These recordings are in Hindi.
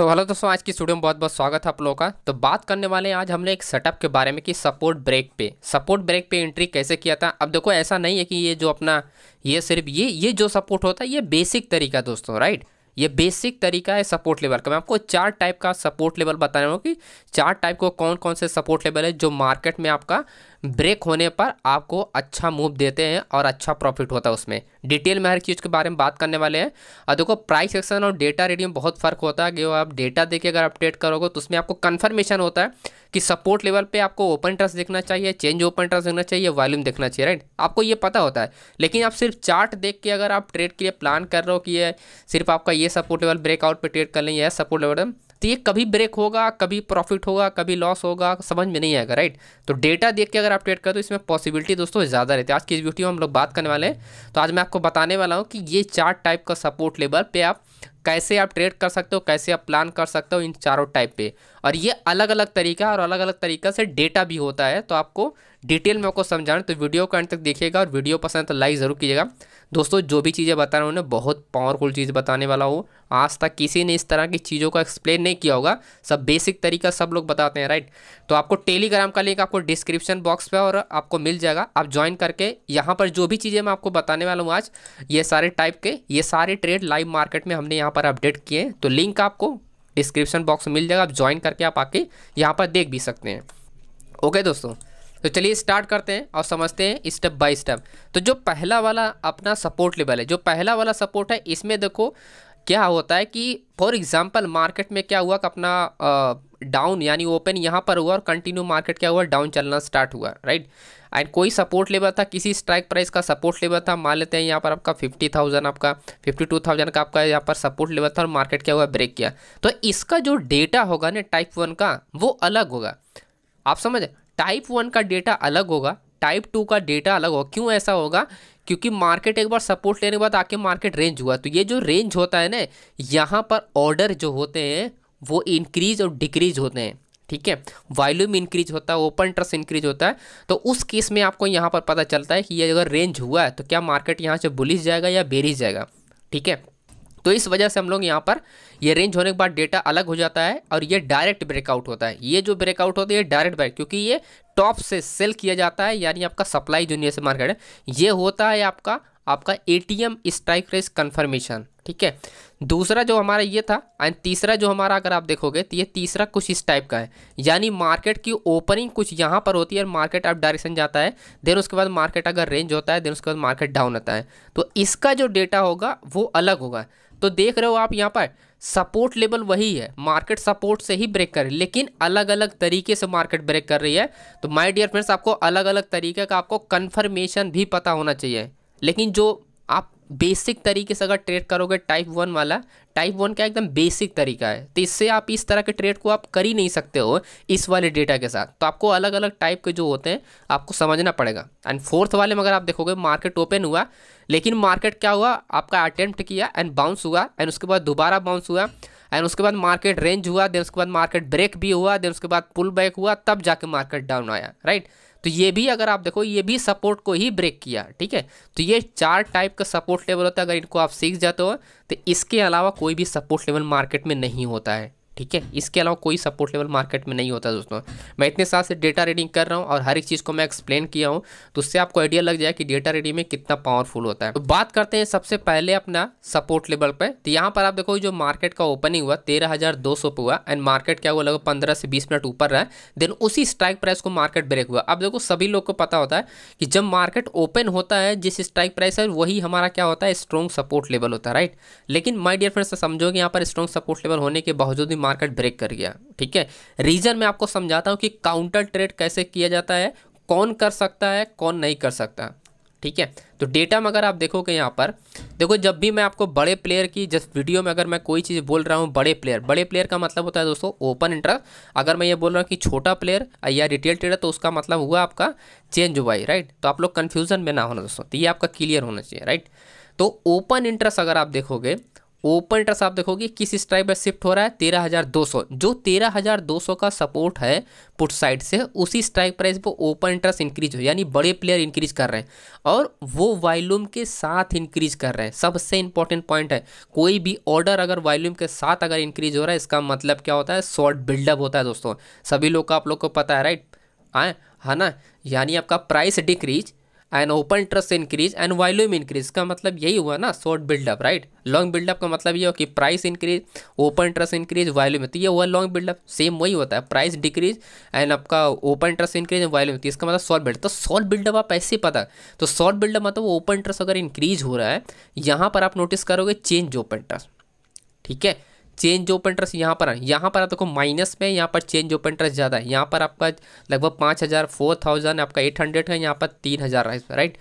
तो हेलो दोस्तों आज की स्टूडियो में बहुत बहुत स्वागत है आप लोगों का तो बात करने वाले हैं आज हमने एक सेटअप के बारे में कि सपोर्ट ब्रेक पे सपोर्ट ब्रेक पे एंट्री कैसे किया था अब देखो ऐसा नहीं है कि ये जो अपना ये सिर्फ ये ये जो सपोर्ट होता है ये बेसिक तरीका दोस्तों राइट ये बेसिक तरीका है सपोर्ट लेवल का मैं आपको चार टाइप का सपोर्ट लेवल बता रहा हूँ कि चार टाइप को कौन कौन से सपोर्ट लेवल है जो मार्केट में आपका ब्रेक होने पर आपको अच्छा मूव देते हैं और अच्छा प्रॉफिट होता है उसमें डिटेल में हर चीज़ के बारे में बात करने वाले हैं और देखो प्राइस एक्शन और डेटा रेडियो में बहुत फ़र्क होता है कि आप डेटा देके अगर अपडेट करोगे तो उसमें आपको कन्फर्मेशन होता है कि सपोर्ट लेवल पे आपको ओपन ट्रस्ट देखना चाहिए चेंज ओपन इंटरेस्ट देखना चाहिए वॉल्यूम देखना चाहिए राइट आपको ये पता होता है लेकिन आप सिर्फ चार्ट देख के अगर आप ट्रेड के लिए प्लान कर रहे हो कि ये सिर्फ आपका ये सपोर्ट लेवल ब्रेकआउट पर ट्रेड कर लें या सपोर्ट लेवल तो ये कभी ब्रेक होगा कभी प्रॉफिट होगा कभी लॉस होगा समझ में नहीं आएगा राइट तो डेटा देख के अगर आप ट्रेड कर दो इसमें पॉसिबिलिटी दोस्तों ज़्यादा रहती है आज की इस वीडियो में हम लोग बात करने वाले हैं तो आज मैं आपको बताने वाला हूँ कि ये चार्ट टाइप का सपोर्ट लेवल पे आप कैसे आप ट्रेड कर सकते हो कैसे आप प्लान कर सकते हो इन चारों टाइप पे और ये अलग अलग तरीका और अलग अलग तरीका से डेटा भी होता है तो आपको डिटेल में आपको समझा तो वीडियो को अंत तक देखिएगा और वीडियो पसंद है तो लाइक ज़रूर कीजिएगा दोस्तों जो भी चीज़ें बता रहा हूँ उन्हें बहुत पावरफुल चीज़ बताने वाला हूँ आज तक किसी ने इस तरह की चीज़ों को एक्सप्लेन नहीं किया होगा सब बेसिक तरीका सब लोग बताते हैं राइट तो आपको टेलीग्राम का लिंक आपको डिस्क्रिप्शन बॉक्स पर और आपको मिल जाएगा आप ज्वाइन करके यहाँ पर जो भी चीज़ें मैं आपको बताने वाला हूँ आज ये सारे टाइप के ये सारे ट्रेड लाइव मार्केट में हमने यहाँ पर अपडेट किए हैं तो लिंक आपको डिस्क्रिप्शन बॉक्स में मिल जाएगा आप ज्वाइन करके आप आके यहाँ पर देख भी सकते हैं ओके दोस्तों तो चलिए स्टार्ट करते हैं और समझते हैं स्टेप बाय स्टेप तो जो पहला वाला अपना सपोर्ट लेवल है जो पहला वाला सपोर्ट है इसमें देखो क्या होता है कि फॉर एग्जांपल मार्केट में क्या हुआ कि अपना डाउन यानी ओपन यहाँ पर हुआ और कंटिन्यू मार्केट क्या हुआ डाउन चलना स्टार्ट हुआ राइट एंड कोई सपोर्ट लेवल था किसी स्ट्राइक प्राइस का सपोर्ट लेवल था मान लेते हैं यहाँ पर आपका फिफ्टी थाउजेंड आपका फिफ्टी टू थाउजेंड का आपका यहाँ पर सपोर्ट लेवल था और मार्केट क्या हुआ ब्रेक किया तो इसका जो डेटा होगा ना टाइप वन का वो अलग होगा आप समझ टाइप वन का डेटा अलग होगा टाइप टू का डेटा अलग होगा क्यों ऐसा होगा क्योंकि मार्केट एक बार सपोर्ट लेने के बाद आके मार्केट रेंज हुआ तो ये जो रेंज होता है ना यहाँ पर ऑर्डर जो होते हैं वो इंक्रीज और डिक्रीज होते हैं ठीक है वॉल्यूम इंक्रीज होता है ओपन ट्रस्ट इंक्रीज होता है तो उस केस में आपको यहाँ पर पता चलता है कि ये अगर रेंज हुआ है तो क्या मार्केट यहाँ से बुलिस जाएगा या बेरिस जाएगा ठीक है तो इस वजह से हम लोग यहाँ पर ये रेंज होने के बाद डेटा अलग हो जाता है और ये डायरेक्ट ब्रेकआउट होता है ये जो ब्रेकआउट होता है ये डायरेक्ट ब्रेक क्योंकि ये टॉप से सेल किया जाता है यानी आपका सप्लाई जो से मार्केट है ये होता है आपका आपका ए टी एम स्ट्राइक रेस कन्फर्मेशन ठीक है दूसरा जो हमारा ये था एंड तीसरा जो हमारा अगर आप देखोगे तो ये तीसरा कुछ इस टाइप का है यानी मार्केट की ओपनिंग कुछ यहाँ पर होती है और मार्केट अप डायरेक्शन जाता है देन उसके बाद मार्केट अगर रेंज होता है देन उसके बाद मार्केट डाउन होता है तो इसका जो डेटा होगा वो अलग होगा तो देख रहे हो आप यहाँ पर सपोर्ट लेवल वही है मार्केट सपोर्ट से ही ब्रेक कर रही है लेकिन अलग अलग तरीके से मार्केट ब्रेक कर रही है तो माय डियर फ्रेंड्स आपको अलग अलग तरीके का आपको कंफर्मेशन भी पता होना चाहिए लेकिन जो आप बेसिक तरीके से अगर ट्रेड करोगे टाइप वन वाला टाइप वन का एकदम बेसिक तरीका है तो इससे आप इस तरह के ट्रेड को आप कर ही नहीं सकते हो इस वाले डेटा के साथ तो आपको अलग अलग टाइप के जो होते हैं आपको समझना पड़ेगा एंड फोर्थ वाले में अगर आप देखोगे मार्केट ओपन हुआ लेकिन मार्केट क्या हुआ आपका अटेम्प्ट किया एंड बाउंस हुआ एंड उसके बाद दोबारा बाउंस हुआ एंड उसके बाद मार्केट रेंज हुआ देन उसके बाद मार्केट ब्रेक भी हुआ देन उसके बाद पुल बैक हुआ तब जाके मार्केट डाउन आया राइट right? तो ये भी अगर आप देखो ये भी सपोर्ट को ही ब्रेक किया ठीक है तो ये चार टाइप का सपोर्ट लेवल होता है अगर इनको आप सीख जाते हो तो इसके अलावा कोई भी सपोर्ट लेवल मार्केट में नहीं होता है ठीक है इसके अलावा कोई सपोर्ट लेवल मार्केट में नहीं होता दोस्तों मैं इतने साल से डेटा रीडिंग कर रहा हूँ और हर एक चीज़ को मैं एक्सप्लेन किया हूँ तो उससे आपको आइडिया लग जाए कि डेटा रीडिंग में कितना पावरफुल होता है तो बात करते हैं सबसे पहले अपना सपोर्ट लेवल पर तो यहाँ पर आप देखो जो मार्केट का ओपनिंग हुआ तेरह हज़ार दो सौ पे हुआ एंड मार्केट क्या हुआ लगभग पंद्रह से बीस मिनट ऊपर रहा देन उसी स्ट्राइक प्राइस को मार्केट ब्रेक हुआ अब देखो सभी लोग को पता होता है कि जब मार्केट ओपन होता है जिस स्ट्राइक प्राइस है वही हमारा क्या होता है स्ट्रॉन्ग सपोर्ट लेवल होता है राइट लेकिन माई डियर फ्रेंड्स समझोगे यहाँ पर स्ट्रॉन्ग सपोर्ट लेवल होने के बावजूद भी मार्केट ब्रेक कर गया ठीक है रीजन मैं आपको समझाता हूँ कि काउंटर ट्रेड कैसे किया जाता है कौन कर सकता है कौन नहीं कर सकता ठीक है तो डेटा में अगर आप देखोगे यहाँ पर देखो जब भी मैं आपको बड़े प्लेयर की जिस वीडियो में अगर मैं कोई चीज़ बोल रहा हूँ बड़े प्लेयर बड़े प्लेयर का मतलब होता है दोस्तों ओपन इंटरेस्ट अगर मैं ये बोल रहा हूँ कि छोटा प्लेयर या रिटेल ट्रेडर तो उसका मतलब हुआ आपका चेंज हुआ ही राइट तो आप लोग कन्फ्यूजन में ना होना दोस्तों तो ये आपका क्लियर होना चाहिए राइट तो ओपन इंटरेस्ट अगर आप देखोगे ओपन इंटरेस्ट आप देखोगे किस स्ट्राइक पर शिफ्ट हो रहा है तेरह हज़ार दो सौ जो तेरह हज़ार दो सौ का सपोर्ट है पुट साइड से उसी स्ट्राइक प्राइस पर ओपन इंटरेस्ट इंक्रीज हो यानी बड़े प्लेयर इंक्रीज कर रहे हैं और वो वॉल्यूम के साथ इंक्रीज कर रहे हैं सबसे इंपॉर्टेंट पॉइंट है कोई भी ऑर्डर अगर वॉल्यूम के साथ अगर इंक्रीज हो रहा है इसका मतलब क्या होता है शॉर्ट बिल्डअप होता है दोस्तों सभी लोग का आप लोग को पता है राइट आए है ना यानी आपका price decrease and open interest increase and volume increase का मतलब यही हुआ ना short buildup right long buildup का मतलब ये हो कि price increase open interest increase volume तो ये हुआ लॉन्ग बिल्डअप सेम वही होता है प्राइस डिक्रीज एंड आपका open interest increase and volume तो इसका मतलब शॉर्ट बिल्डअप तो शॉर्ट बिल्डअप आप ऐसे पता तो शॉर्ट बिल्डअप मतलब वो ओपन ट्रस्ट अगर इंक्रीज हो रहा है यहाँ पर आप नोटिस करोगे चेंज ओपन ट्रस्ट ठीक है चेंज ओपन इंटरेस्ट यहाँ पर यहाँ पर आप देखो माइनस में यहाँ पर चेंज ओपन इंटरेस्ट ज़्यादा है यहाँ पर आपका लगभग पाँच हज़ार फोर थाउजेंड आपका एट हंड्रेड है यहाँ पर तीन हज़ार है राइट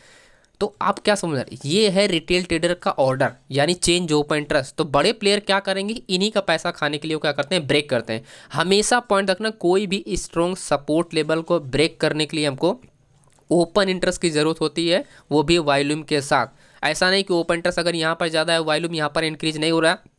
तो आप क्या समझ रहे ये है रिटेल ट्रेडर का ऑर्डर यानी चेंज ओपन इंटरेस्ट तो बड़े प्लेयर क्या करेंगे इन्हीं का पैसा खाने के लिए क्या करते हैं ब्रेक करते हैं हमेशा पॉइंट रखना कोई भी स्ट्रॉन्ग सपोर्ट लेवल को ब्रेक करने के लिए हमको ओपन इंटरेस्ट की ज़रूरत होती है वो भी वॉल्यूम के साथ ऐसा नहीं कि ओपन इंटरेस्ट अगर यहाँ पर ज़्यादा है वॉल्यूम यहाँ पर इंक्रीज नहीं हो रहा है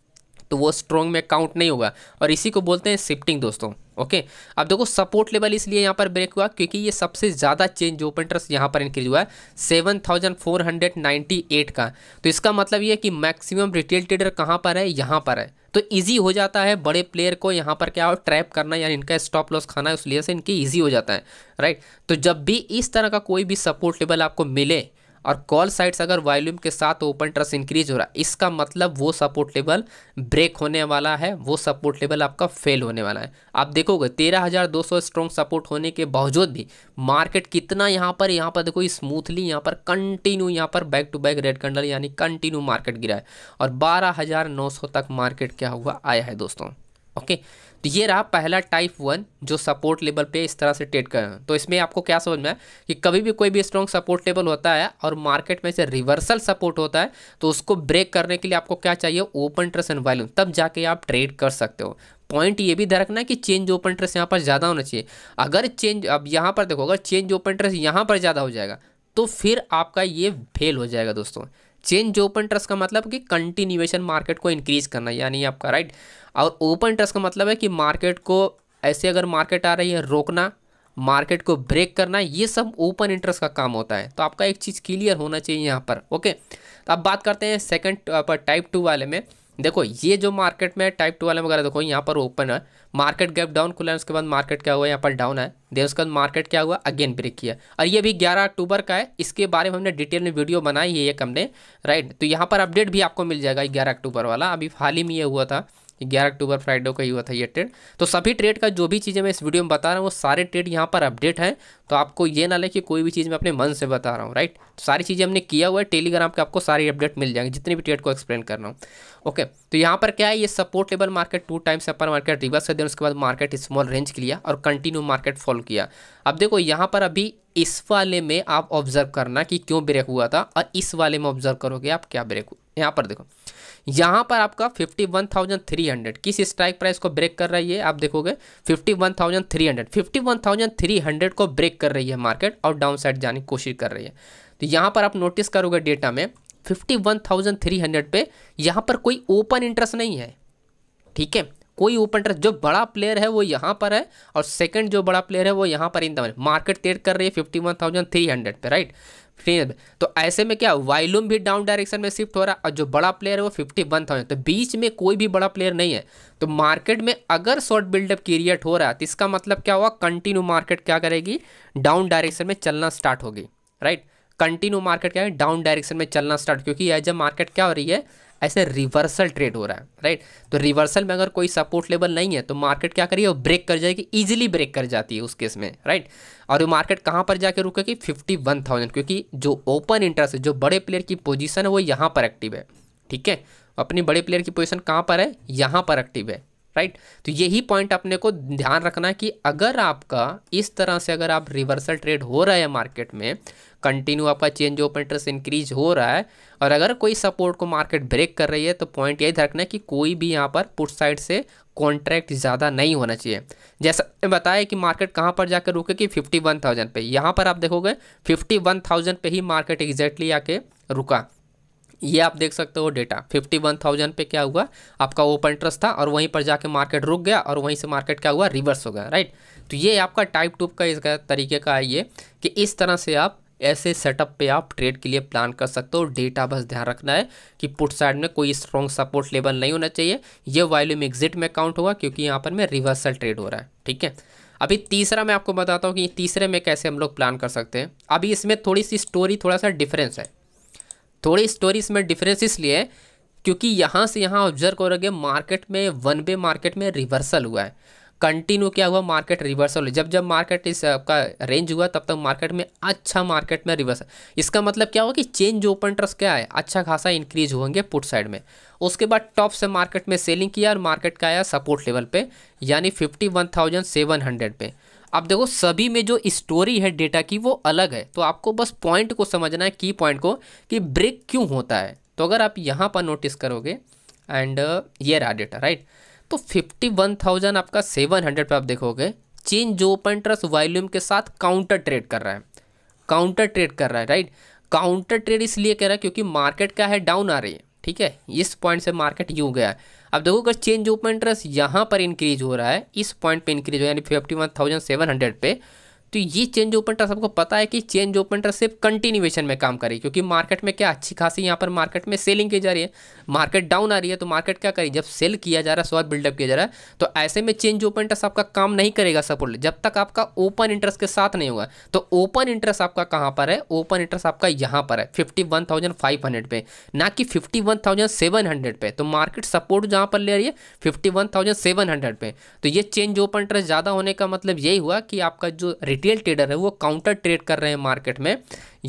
तो वो स्ट्रॉन्ग में काउंट नहीं होगा और इसी को बोलते हैं शिफ्टिंग दोस्तों ओके अब देखो सपोर्ट लेवल इसलिए यहाँ पर ब्रेक हुआ क्योंकि ये सबसे ज़्यादा चेंज ओपन ट्रस्ट यहाँ पर इंक्रीज हुआ है seven thousand four hundred ninety eight का तो इसका मतलब ये कि मैक्सिमम रिटेल ट्रेडर कहाँ पर है यहाँ पर है तो इजी हो जाता है बड़े प्लेयर को यहाँ पर क्या हो ट्रैप करना यानी इनका स्टॉप लॉस खाना है उस लिए से इनकी ईजी हो जाता है राइट तो जब भी इस तरह का कोई भी सपोर्ट लेवल आपको मिले और कॉल साइड्स अगर वॉल्यूम के साथ ओपन ट्रस्ट इंक्रीज हो रहा है इसका मतलब वो सपोर्ट लेवल ब्रेक होने वाला है वो सपोर्ट लेवल आपका फेल होने वाला है आप देखोगे तेरह हज़ार दो सौ स्ट्रॉन्ग सपोर्ट होने के बावजूद भी मार्केट कितना यहाँ पर यहाँ पर देखो स्मूथली यहाँ पर कंटिन्यू यहाँ पर back to back red candle यानी कंटिन्यू मार्केट गिरा है और बारह हज़ार नौ सौ तक मार्केट क्या हुआ आया है दोस्तों ओके okay? तो ये रहा पहला टाइप वन जो सपोर्ट लेवल पे इस तरह से ट्रेड कर तो इसमें आपको क्या समझना है कि कभी भी कोई भी स्ट्रॉन्ग सपोर्ट लेवल होता है और मार्केट में से रिवर्सल सपोर्ट होता है तो उसको ब्रेक करने के लिए आपको क्या चाहिए ओपन ट्रस्ट एंड वॉल्यूम तब जाके आप ट्रेड कर सकते हो पॉइंट ये भी ध्यान है कि चेंज ओपन ट्रस्ट यहाँ पर ज़्यादा होना चाहिए अगर चेंज अब यहाँ पर देखो अगर चेंज ओपन ट्रस्ट यहाँ पर ज़्यादा हो जाएगा तो फिर आपका ये फेल हो जाएगा दोस्तों चेंज ओपन ट्रस्ट का मतलब कि कंटिन्यूएशन मार्केट को इंक्रीज करना यानी आपका राइट और ओपन ट्रस्ट का मतलब है कि मार्केट को ऐसे अगर मार्केट आ रही है रोकना मार्केट को ब्रेक करना ये सब ओपन इंटरेस्ट का काम होता है तो आपका एक चीज़ क्लियर होना चाहिए यहाँ पर ओके तो अब बात करते हैं सेकंड टाइप टू वाले में देखो ये जो मार्केट में टाइप टू वाले वगैरह देखो यहाँ पर ओपन है मार्केट गैप डाउन खुला है उसके बाद मार्केट क्या हुआ यहाँ पर डाउन है देन उसके बाद मार्केट क्या हुआ अगेन ब्रेक किया और ये भी 11 अक्टूबर का है इसके बारे में हमने डिटेल में वीडियो बनाई है एक हमने राइट तो यहाँ पर अपडेट भी आपको मिल जाएगा ग्यारह अक्टूबर वाला अभी हाल ही में ये हुआ था ग्यारह अक्टूबर फ्राइडे का ही हुआ था ये ट्रेड तो सभी ट्रेड का जो भी चीज़ें मैं इस वीडियो में बता रहा हूँ वो सारे ट्रेड यहाँ पर अपडेट हैं तो आपको ये ना लगे कि कोई भी चीज़ मैं अपने मन से बता रहा हूँ राइट तो सारी चीज़ें हमने किया हुआ है टेलीग्राम पे आपको सारी अपडेट मिल जाएंगे जितने भी ट्रेड को एक्सप्लेन कर रहा हूँ ओके तो यहाँ पर क्या है ये support level market two times upper market reverse कर दिया उसके बाद मार्केट स्मॉल रेंज लिया और कंटिन्यू मार्केट फॉलो किया अब देखो यहाँ पर अभी इस वाले में आप ऑब्जर्व करना कि क्यों ब्रेक हुआ था और इस वाले में ऑब्जर्व करोगे आप क्या ब्रेक यहाँ पर देखो यहां पर आपका 51,300 किस स्ट्राइक प्राइस को ब्रेक कर रही है आप देखोगे 51,300 51,300 को ब्रेक कर रही है मार्केट और डाउन साइड जाने की कोशिश कर रही है तो यहां पर आप नोटिस करोगे डेटा में 51,300 पे यहाँ पर कोई ओपन इंटरेस्ट नहीं है ठीक है कोई ओपन इंटरेस्ट जो बड़ा प्लेयर है वो यहाँ पर है और सेकंड जो बड़ा प्लेयर है वो यहाँ पर इन मार्केट ट्रेड कर रही है 51,300 पे राइट ठीक है तो ऐसे में क्या वॉल्यूम भी डाउन डायरेक्शन में शिफ्ट हो रहा है और जो बड़ा प्लेयर है वो फिफ्टी वन थाउजेंड तो बीच में कोई भी बड़ा प्लेयर नहीं है तो मार्केट में अगर शॉर्ट बिल्डअप क्रिएट हो रहा है तो इसका मतलब क्या हुआ कंटिन्यू मार्केट क्या करेगी डाउन डायरेक्शन में चलना स्टार्ट होगी राइट कंटिन्यू मार्केट क्या है डाउन डायरेक्शन में चलना स्टार्ट क्योंकि एज ए मार्केट क्या हो रही है ऐसे रिवर्सल ट्रेड हो रहा है राइट तो रिवर्सल में अगर कोई सपोर्ट लेवल नहीं है तो मार्केट क्या करिए ब्रेक कर जाएगी ईजिली ब्रेक कर जाती है उस केस में राइट और वो मार्केट कहाँ पर जाकर रुकेगी फिफ्टी वन थाउजेंड क्योंकि जो ओपन इंटरेस्ट है जो बड़े प्लेयर की पोजिशन है वो यहाँ पर एक्टिव है ठीक है अपनी बड़े प्लेयर की पोजिशन कहाँ पर है यहाँ पर एक्टिव है राइट तो यही पॉइंट अपने को ध्यान रखना कि अगर आपका इस तरह से अगर आप रिवर्सल ट्रेड हो रहा है मार्केट में कंटिन्यू आपका चेंज ऑफ इंटरेस्ट इंक्रीज हो रहा है और अगर कोई सपोर्ट को मार्केट ब्रेक कर रही है तो पॉइंट यही रखना कि कोई भी यहाँ पर पुट साइड से कॉन्ट्रैक्ट ज़्यादा नहीं होना चाहिए जैसा बताया कि मार्केट कहाँ पर जाकर रुकेगी फिफ्टी वन थाउजेंड पर यहाँ पर आप देखोगे फिफ्टी वन थाउजेंड पर ही मार्केट एग्जैक्टली आके रुका ये आप देख सकते हो डेटा फिफ्टी वन थाउजेंड पे क्या हुआ आपका ओपन इंटरेस्ट था और वहीं पर जाके मार्केट रुक गया और वहीं से मार्केट क्या हुआ रिवर्स हो गया राइट तो ये आपका टाइप टूप का इसका तरीके का है ये कि इस तरह से आप ऐसे सेटअप पे आप ट्रेड के लिए प्लान कर सकते हो डेटा बस ध्यान रखना है कि पुट साइड में कोई स्ट्रॉन्ग सपोर्ट लेवल नहीं होना चाहिए ये वॉल्यूम एग्जिट में काउंट होगा क्योंकि यहाँ पर मैं रिवर्सल ट्रेड हो रहा है ठीक है अभी तीसरा मैं आपको बताता हूँ कि तीसरे में कैसे हम लोग प्लान कर सकते हैं अभी इसमें थोड़ी सी स्टोरी थोड़ा सा डिफरेंस है थोड़ी स्टोरी इसमें डिफरेंस इसलिए क्योंकि यहाँ से यहाँ ऑब्जर्व करोगे मार्केट में वन वे मार्केट में रिवर्सल हुआ है कंटिन्यू क्या हुआ मार्केट रिवर्सल हुआ जब जब मार्केट इस आपका रेंज हुआ तब तक मार्केट में अच्छा मार्केट में रिवर्सल इसका मतलब क्या हुआ कि चेंज ओपन ट्रस्ट क्या है अच्छा खासा इंक्रीज होंगे पुट साइड में उसके बाद टॉप से मार्केट में सेलिंग किया और मार्केट का आया सपोर्ट लेवल पे यानी fifty one thousand seven hundred पे आप देखो सभी में जो स्टोरी है डेटा की वो अलग है तो आपको बस पॉइंट को समझना है की पॉइंट को कि ब्रेक क्यों होता है तो अगर आप यहाँ पर नोटिस करोगे एंड ये रहा डेटा राइट तो फिफ्टी वन थाउजेंड आपका सेवन हंड्रेड पर आप देखोगे चीन जो ओपन ट्रस्ट वॉल्यूम के साथ काउंटर ट्रेड कर रहा है काउंटर ट्रेड कर रहा है राइट काउंटर ट्रेड इसलिए कह रहा है क्योंकि मार्केट क्या है डाउन आ रही है ठीक है इस पॉइंट से मार्केट यूँ गया अब देखो अगर चेंज ओपन इंटरेस्ट यहाँ पर इंक्रीज हो रहा है इस पॉइंट पे इंक्रीज हो यानी fifty one thousand seven hundred पे तो ये चेंज ओपेंटर सबको पता है कि चेंज ओपेंटर सिर्फ कंटिन्यूएशन में काम करे क्योंकि मार्केट में क्या अच्छी खासी यहाँ पर मार्केट में सेलिंग की जा रही है मार्केट डाउन आ रही है तो मार्केट क्या करे जब सेल किया जा रहा है स्वाद बिल्डअप किया जा रहा है तो ऐसे में चेंज ओपेंटर आपका काम नहीं करेगा सपोर्ट जब तक आपका ओपन इंटरेस्ट के साथ नहीं होगा तो ओपन इंटरेस्ट आपका कहाँ पर है ओपन इंटरेस्ट आपका यहाँ पर है fifty one thousand five hundred पे ना कि fifty one thousand seven hundred पे तो मार्केट सपोर्ट जहाँ पर ले रही है fifty one thousand seven hundred पे तो ये चेंज ओपन इंटरेस्ट ज़्यादा होने का मतलब यही हुआ कि आपका जो रिटेल ट्रेडर है वो काउंटर ट्रेड कर रहे हैं मार्केट में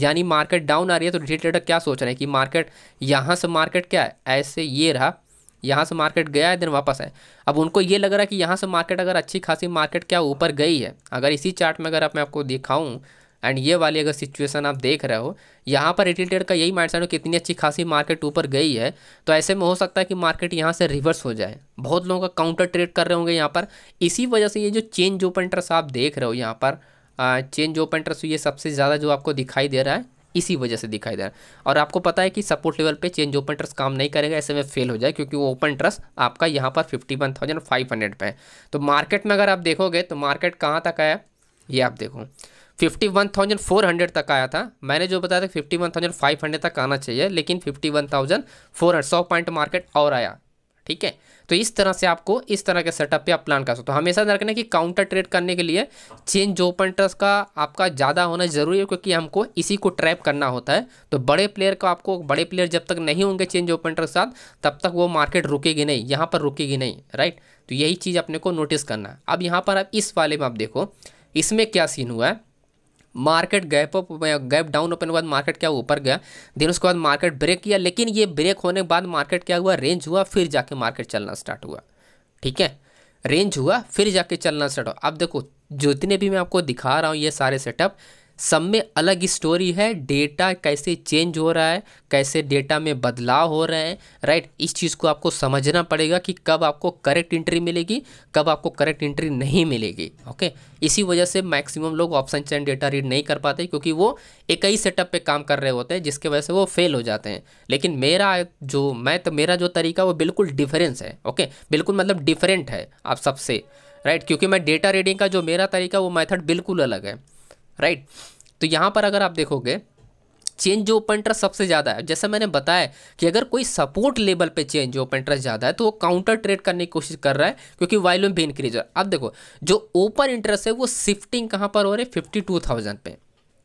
यानी मार्केट डाउन आ रही है तो रिटेल ट्रेडर क्या सोच रहे हैं कि मार्केट यहाँ से मार्केट क्या है ऐसे ये रहा यहाँ से मार्केट गया है दिन वापस है अब उनको ये लग रहा है कि यहाँ से मार्केट अगर अच्छी खासी मार्केट क्या ऊपर गई है अगर इसी चार्ट में अगर मैं आपको दिखाऊँ एंड ये वाली अगर सिचुएशन आप देख रहे हो यहाँ पर रिटेल ट्रेड का यही माइंड सेट हो इतनी अच्छी खासी मार्केट ऊपर गई है तो ऐसे में हो सकता है कि मार्केट यहाँ से रिवर्स हो जाए बहुत लोगों का काउंटर ट्रेड कर रहे होंगे यहाँ पर इसी वजह से ये जो चेंज ओपन इंटरेस्ट आप देख रहे हो यहाँ पर चेंज ओपन ट्रस्ट ये सबसे ज़्यादा जो आपको दिखाई दे रहा है इसी वजह से दिखाई दे रहा है और आपको पता है कि सपोर्ट लेवल पे चेंज ओपन ट्रस्ट काम नहीं करेगा ऐसे में फेल हो जाए क्योंकि वो ओपन ट्रस्ट आपका यहाँ पर fifty one thousand five hundred पर है तो मार्केट में अगर आप देखोगे तो मार्केट कहाँ तक आया ये आप देखो fifty one thousand four hundred तक आया था मैंने जो बताया था fifty one thousand five hundred तक आना चाहिए लेकिन fifty one thousand four hundred सौ पॉइंट मार्केट और आया ठीक है तो इस तरह से आपको इस तरह के सेटअप पे आप प्लान कर सकते हो हमेशा ध्यान रखना कि काउंटर ट्रेड करने के लिए चेंज ओपन ट्रस्ट का आपका ज़्यादा होना जरूरी है क्योंकि हमको इसी को ट्रैप करना होता है तो बड़े प्लेयर को आपको बड़े प्लेयर जब तक नहीं होंगे चेंज ओपन ट्रस्ट साथ तब तक वो मार्केट रुकेगी नहीं यहाँ पर रुकेगी नहीं राइट तो यही चीज़ अपने को नोटिस करना है अब यहाँ पर आप इस वाले में आप देखो इसमें क्या सीन हुआ है market gap up gap down open के बाद मार्केट क्या ऊपर गया देन उसके बाद मार्केट ब्रेक किया लेकिन ये ब्रेक होने के बाद मार्केट क्या हुआ रेंज हुआ फिर जाके मार्केट चलना स्टार्ट हुआ ठीक है रेंज हुआ फिर जाके चलना स्टार्ट हुआ अब देखो जितने भी मैं आपको दिखा रहा हूँ ये सारे सेटअप सब में अलग स्टोरी है डेटा कैसे चेंज हो रहा है कैसे डेटा में बदलाव हो रहे हैं राइट इस चीज़ को आपको समझना पड़ेगा कि कब आपको करेक्ट इंट्री मिलेगी कब आपको करेक्ट इंट्री नहीं मिलेगी ओके इसी वजह से मैक्सिमम लोग ऑप्शन चैन डेटा रीड नहीं कर पाते क्योंकि वो एक ही सेटअप पे काम कर रहे होते हैं जिसके वजह से वो फेल हो जाते हैं लेकिन मेरा जो मैं तो मेरा जो तरीका वो बिल्कुल डिफरेंस है ओके बिल्कुल मतलब डिफरेंट है आप सबसे राइट क्योंकि मैं डेटा रीडिंग का जो मेरा तरीका वो मेथड बिल्कुल अलग है राइट तो यहाँ पर अगर आप देखोगे चेंज ओपन ट्रस्ट सबसे ज़्यादा है जैसे मैंने बताया कि अगर कोई सपोर्ट लेवल पे चेंज ओपन ट्रस्ट ज़्यादा है तो वो काउंटर ट्रेड करने की कोशिश कर रहा है क्योंकि वॉल्यूम भी इंक्रीज हो है अब देखो जो ओपन इंटरेस्ट है वो शिफ्टिंग कहाँ पर हो रही है फिफ्टी टू थाउजेंड पे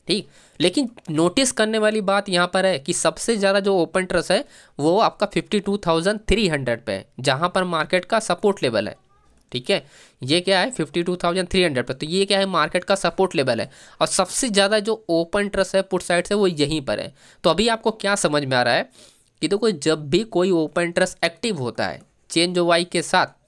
ठीक लेकिन नोटिस करने वाली बात यहाँ पर है कि सबसे ज़्यादा जो ओपन ट्रस्ट है वो आपका fifty two thousand three hundred पे है जहाँ पर मार्केट का सपोर्ट लेवल है ठीक है ये क्या है fifty two thousand three hundred पर तो ये क्या है मार्केट का सपोर्ट लेवल है और सबसे ज़्यादा जो ओपन ट्रस्ट है पुट साइड से वो यहीं पर है तो अभी आपको क्या समझ में आ रहा है कि देखो तो जब भी कोई ओपन ट्रस्ट एक्टिव होता है चेंज वाई के साथ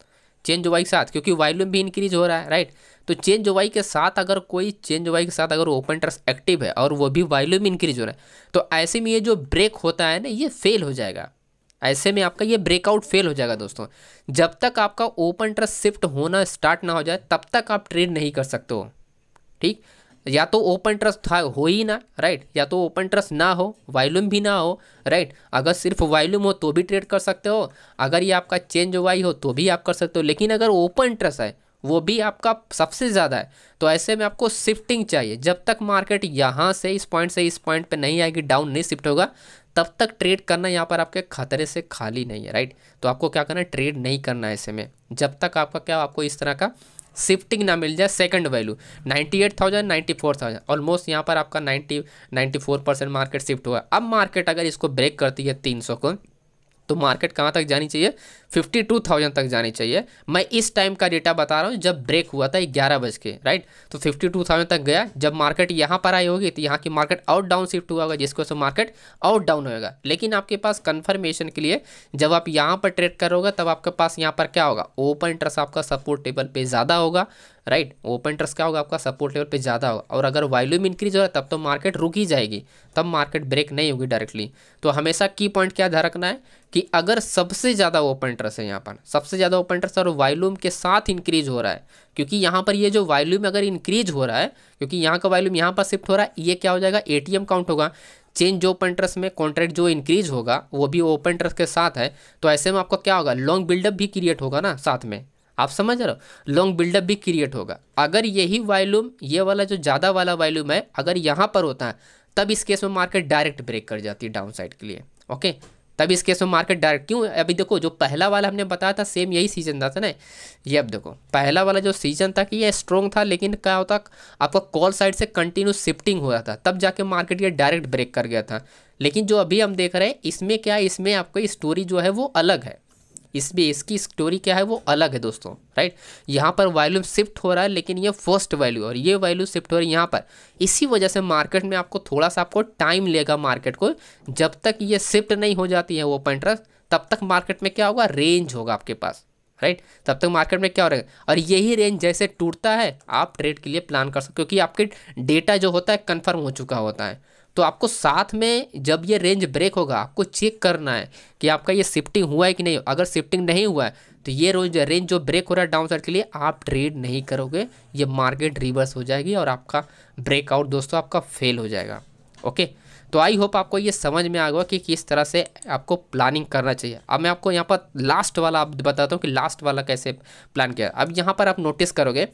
चेंज वाई के साथ क्योंकि वॉल्यूम भी इंक्रीज हो रहा है राइट तो चेंज वाई के साथ अगर कोई चेंज वाई के साथ अगर ओपन ट्रस्ट एक्टिव है और वो भी वॉल्यूम इंक्रीज हो रहा है तो ऐसे में ये जो ब्रेक होता है ना ये फेल हो जाएगा ऐसे में आपका ये ब्रेकआउट फेल हो जाएगा दोस्तों जब तक आपका ओपन ट्रस्ट शिफ्ट होना स्टार्ट ना हो जाए तब तक आप ट्रेड नहीं कर सकते हो ठीक या तो ओपन ट्रस्ट था हो ही ना राइट या तो ओपन ट्रस्ट ना हो वॉल्यूम भी ना हो राइट अगर सिर्फ वॉल्यूम हो तो भी ट्रेड कर सकते हो अगर ये आपका चेंज वाई हो तो भी आप कर सकते हो लेकिन अगर ओपन ट्रस्ट है वो भी आपका सबसे ज़्यादा है तो ऐसे में आपको शिफ्टिंग चाहिए जब तक मार्केट यहाँ से इस पॉइंट से इस पॉइंट पे नहीं आएगी डाउन नहीं शिफ्ट होगा तब तक ट्रेड करना यहाँ पर आपके खतरे से खाली नहीं है राइट तो आपको क्या करना है ट्रेड नहीं करना है ऐसे में जब तक आपका क्या आपको इस तरह का शिफ्टिंग ना मिल जाए सेकंड वैल्यू 98,000 94,000 ऑलमोस्ट यहाँ पर आपका 90 94 परसेंट मार्केट शिफ्ट हुआ अब मार्केट अगर इसको ब्रेक करती है 300 को तो मार्केट कहाँ तक जानी चाहिए 52,000 तक जानी चाहिए मैं इस टाइम का डेटा बता रहा हूँ जब ब्रेक हुआ था ग्यारह बज के राइट तो 52,000 तक गया जब मार्केट यहाँ पर आई होगी तो यहाँ की मार्केट आउट डाउन शिफ्ट हुआ होगा जिसको से मार्केट आउट डाउन होगा लेकिन आपके पास कंफर्मेशन के लिए जब आप यहाँ पर ट्रेड करोगे तब आपके पास यहाँ पर क्या होगा ओपन इंटरेस्ट आपका सपोर्ट टेबल पर ज़्यादा होगा राइट ओपन इंटरेस्ट क्या होगा आपका सपोर्ट लेवल पे ज़्यादा होगा और अगर वॉल्यूम इंक्रीज हो रहा है तब तो मार्केट रुक ही जाएगी तब मार्केट ब्रेक नहीं होगी डायरेक्टली तो हमेशा की पॉइंट क्या ध्यान रखना है कि अगर सबसे ज़्यादा ओपन इंटरेस्ट इंटरेस्ट है यहाँ पर सबसे ज़्यादा ओपन इंटरेस्ट और वॉल्यूम के साथ इंक्रीज हो रहा है क्योंकि यहाँ पर ये जो वॉल्यूम अगर इंक्रीज हो रहा है क्योंकि यहाँ का वॉल्यूम यहाँ पर शिफ्ट हो रहा है ये क्या हो जाएगा ए काउंट होगा चेंज जो ओपन इंटरेस्ट में कॉन्ट्रैक्ट जो इंक्रीज होगा वो भी ओपन इंटरेस्ट के साथ है तो ऐसे में आपका क्या होगा लॉन्ग बिल्डअप भी क्रिएट होगा ना साथ में आप समझ रहे हो लॉन्ग बिल्डअप भी क्रिएट होगा अगर यही वॉल्यूम ये वाला जो ज़्यादा वाला वॉल्यूम है अगर यहाँ पर होता है तब इस केस में मार्केट डायरेक्ट ब्रेक कर जाती है डाउन साइड के लिए ओके तब इस केस में मार्केट डायरेक्ट क्यों अभी देखो जो पहला वाला हमने बताया था सेम यही सीजन था ना ये अब देखो पहला वाला जो सीजन था कि ये स्ट्रॉन्ग था लेकिन क्या होता आपका कॉल साइड से कंटिन्यू शिफ्टिंग हो रहा था तब जाके मार्केट ये डायरेक्ट ब्रेक कर गया था लेकिन जो अभी हम देख रहे हैं इसमें क्या इसमें आपकी स्टोरी जो है वो अलग है इसमें इसकी स्टोरी क्या है वो अलग है दोस्तों राइट यहाँ पर वैल्यू शिफ्ट हो रहा है लेकिन ये फर्स्ट वैल्यू और ये वैल्यू शिफ्ट हो रही है यहाँ पर इसी वजह से मार्केट में आपको थोड़ा सा आपको टाइम लेगा मार्केट को जब तक ये शिफ्ट नहीं हो जाती है वो पॉइंट तब तक मार्केट में क्या होगा रेंज होगा आपके पास राइट तब तक मार्केट में क्या हो रहा है और यही रेंज जैसे टूटता है आप ट्रेड के लिए प्लान कर सकते क्योंकि आपके डेटा जो होता है कन्फर्म हो चुका होता है तो आपको साथ में जब ये रेंज ब्रेक होगा आपको चेक करना है कि आपका ये शिफ्टिंग हुआ है कि नहीं अगर शिफ्टिंग नहीं हुआ है तो ये रोज रेंज जो ब्रेक हो रहा है डाउन साइड के लिए आप ट्रेड नहीं करोगे ये मार्केट रिवर्स हो जाएगी और आपका ब्रेकआउट दोस्तों आपका फेल हो जाएगा ओके तो आई होप आपको ये समझ में आ गया कि किस तरह से आपको प्लानिंग करना चाहिए अब मैं आपको यहाँ पर लास्ट वाला आप बताता हूँ कि लास्ट वाला कैसे प्लान किया अब यहाँ पर आप नोटिस करोगे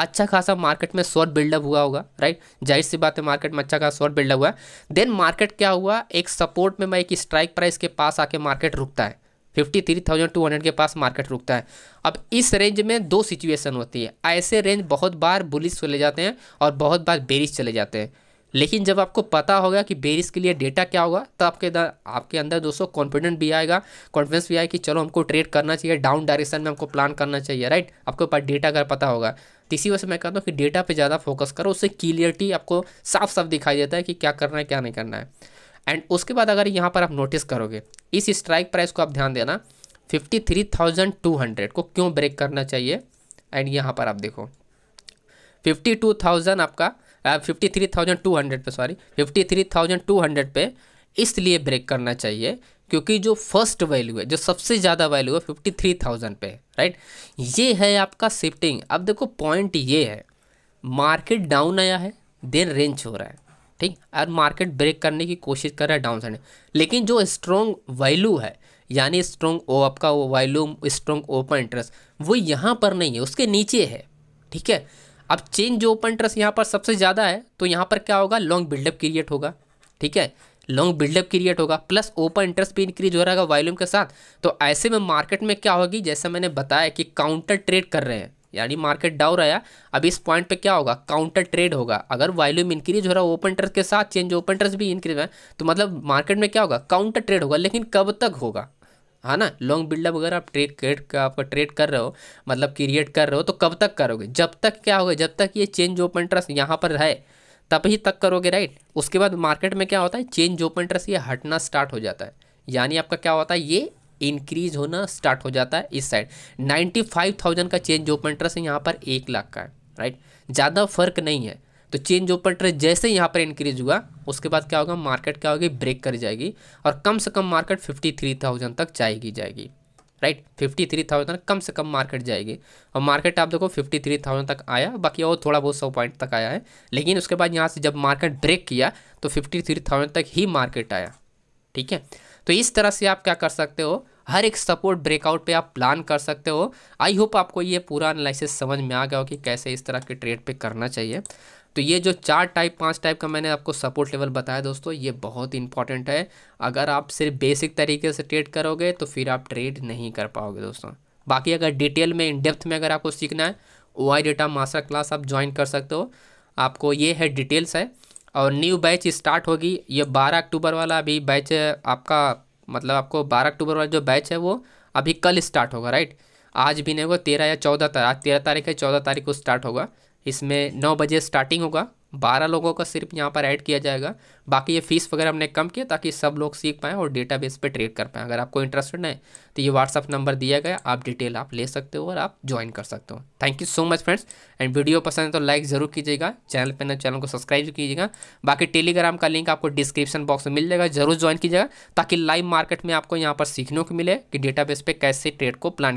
अच्छा खासा मार्केट में शॉर्ट बिल्डअप हुआ होगा राइट जाहिर सी बात है मार्केट में अच्छा खासा शॉर्ट बिल्डअप हुआ देन मार्केट क्या हुआ एक सपोर्ट में मैं एक स्ट्राइक प्राइस के पास आके मार्केट रुकता है fifty three thousand two hundred के पास मार्केट रुकता है अब इस रेंज में दो सिचुएशन होती है ऐसे रेंज बहुत बार बुलिस चले जाते हैं और बहुत बार बेरिस चले जाते हैं लेकिन जब आपको पता होगा कि बेरिस के लिए डेटा क्या होगा तो आपके आपके अंदर दोस्तों कॉन्फिडेंट भी आएगा कॉन्फिडेंस भी आएगा कि चलो हमको ट्रेड करना चाहिए डाउन डायरेक्शन में हमको प्लान करना चाहिए राइट आपके पास डेटा अगर पता होगा तो इसी वजह से मैं कहता हूँ कि डेटा पे ज़्यादा फोकस करो उससे क्लियरिटी आपको साफ साफ दिखाई देता है कि क्या करना है क्या नहीं करना है एंड उसके बाद अगर यहाँ पर आप नोटिस करोगे इस स्ट्राइक प्राइस को आप ध्यान देना fifty three thousand two hundred को क्यों ब्रेक करना चाहिए एंड यहाँ पर आप देखो फिफ्टी टू थाउजेंड आपका fifty three thousand two hundred पे sorry fifty three thousand two hundred पे इसलिए ब्रेक करना चाहिए क्योंकि जो फर्स्ट वैल्यू है जो सबसे ज़्यादा वैल्यू है फिफ्टी थ्री थाउजेंड पे राइट ये है आपका शिफ्टिंग अब देखो पॉइंट ये है मार्केट डाउन आया है देन रेंज हो रहा है ठीक और मार्केट ब्रेक करने की कोशिश कर रहा है डाउन साइड लेकिन जो स्ट्रॉन्ग वैल्यू है यानी स्ट्रॉन्ग ओ आपका वो वैल्यू स्ट्रॉन्ग ओपन इंटरेस्ट वो यहाँ पर नहीं है उसके नीचे है ठीक है अब चेन जो ओपन इंटरेस्ट यहाँ पर सबसे ज़्यादा है तो यहाँ पर क्या होगा लॉन्ग बिल्डअप क्रिएट होगा ठीक है लॉन्ग बिल्डअप क्रिएट होगा प्लस ओपन इंटरेस्ट भी इंक्रीज हो रहेगा वॉल्यूम के साथ तो ऐसे में मार्केट में क्या होगी जैसे मैंने बताया कि काउंटर ट्रेड कर रहे हैं यानी मार्केट डाउन आया अब इस पॉइंट पे क्या होगा काउंटर ट्रेड होगा अगर वॉल्यूम इंक्रीज हो रहा है ओपन इंटरेस्ट के साथ चेंज ओपन इंटरेस्ट भी इंक्रीज है तो मतलब मार्केट में क्या होगा काउंटर ट्रेड होगा लेकिन कब तक होगा है हाँ ना लॉन्ग बिल्डअप अगर आप ट्रेड क्रेड आपका ट्रेड कर रहे हो मतलब क्रिएट कर रहे हो तो कब तक करोगे जब तक क्या होगा जब तक ये चेंज ओपन ट्रस्ट यहाँ पर रहे तब ही तक करोगे राइट उसके बाद मार्केट में क्या होता है चेंज ओपन ट्रस्ट ये हटना स्टार्ट हो जाता है यानी आपका क्या होता है ये इंक्रीज होना स्टार्ट हो जाता है इस साइड नाइन्टी फाइव थाउजेंड का चेंज ओपन ट्रस्ट यहाँ पर एक लाख का है राइट ज़्यादा फर्क नहीं है तो चेंज ओपन ट्रेड जैसे यहाँ पर इंक्रीज हुआ उसके बाद क्या होगा मार्केट क्या होगी ब्रेक कर जाएगी और कम से कम मार्केट फिफ्टी थ्री थाउजेंड तक जाएगी जाएगी राइट फिफ्टी थ्री थाउजेंड कम से कम मार्केट जाएगी और मार्केट आप देखो फिफ्टी थ्री थाउजेंड तक आया बाकी और थोड़ा बहुत सौ पॉइंट तक आया है लेकिन उसके बाद यहाँ से जब मार्केट ब्रेक किया तो फिफ्टी थ्री थाउजेंड तक ही मार्केट आया ठीक है तो इस तरह से आप क्या कर सकते हो हर एक सपोर्ट ब्रेकआउट पे आप प्लान कर सकते हो आई होप आपको ये पूरा एनालिसिस समझ में आ गया हो कि कैसे इस तरह के ट्रेड पे करना चाहिए तो ये जो चार टाइप पांच टाइप का मैंने आपको सपोर्ट लेवल बताया दोस्तों ये बहुत इंपॉर्टेंट है अगर आप सिर्फ बेसिक तरीके से ट्रेड करोगे तो फिर आप ट्रेड नहीं कर पाओगे दोस्तों बाकी अगर डिटेल में इन डेप्थ में अगर आपको सीखना है O I data master class आप ज्वाइन कर सकते हो आपको ये है डिटेल्स है और न्यू बैच स्टार्ट होगी ये बारह अक्टूबर वाला अभी बैच आपका मतलब आपको बारह अक्टूबर वाला जो बैच है वो अभी कल स्टार्ट होगा राइट आज भी नहीं होगा तेरह या चौदह तारीख तेरह तारीख है चौदह तारीख को स्टार्ट होगा इसमें नौ बजे स्टार्टिंग होगा बारह लोगों का सिर्फ यहाँ पर ऐड किया जाएगा बाकी ये फीस वगैरह हमने कम किया ताकि सब लोग सीख पाएँ और डेटा बेस ट्रेड कर पाएँ अगर आपको इंटरेस्टेड है तो ये व्हाट्सअप नंबर दिया गया आप डिटेल आप ले सकते हो और आप ज्वाइन कर सकते हो thank you so much friends and video पसंद है तो लाइक ज़रूर कीजिएगा चैनल पर ना चैनल को सब्सक्राइब कीजिएगा बाकी टेलीग्राम का लिंक आपको डिस्क्रिप्शन बॉक्स में मिल जाएगा जरूर ज्वाइन कीजिएगा ताकि लाइव मार्केट में आपको यहाँ पर सीखने को मिले कि डेटा पे कैसे ट्रेड को प्लान